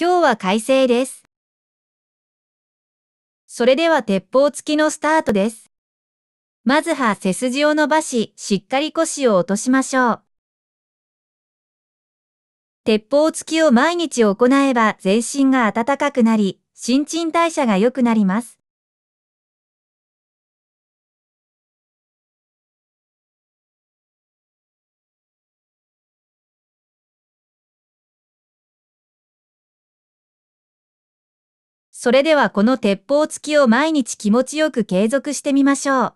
今日は快晴です。それでは鉄砲付きのスタートです。まずは背筋を伸ばし、しっかり腰を落としましょう。鉄砲付きを毎日行えば全身が暖かくなり、新陳代謝が良くなります。それではこの鉄砲付きを毎日気持ちよく継続してみましょう。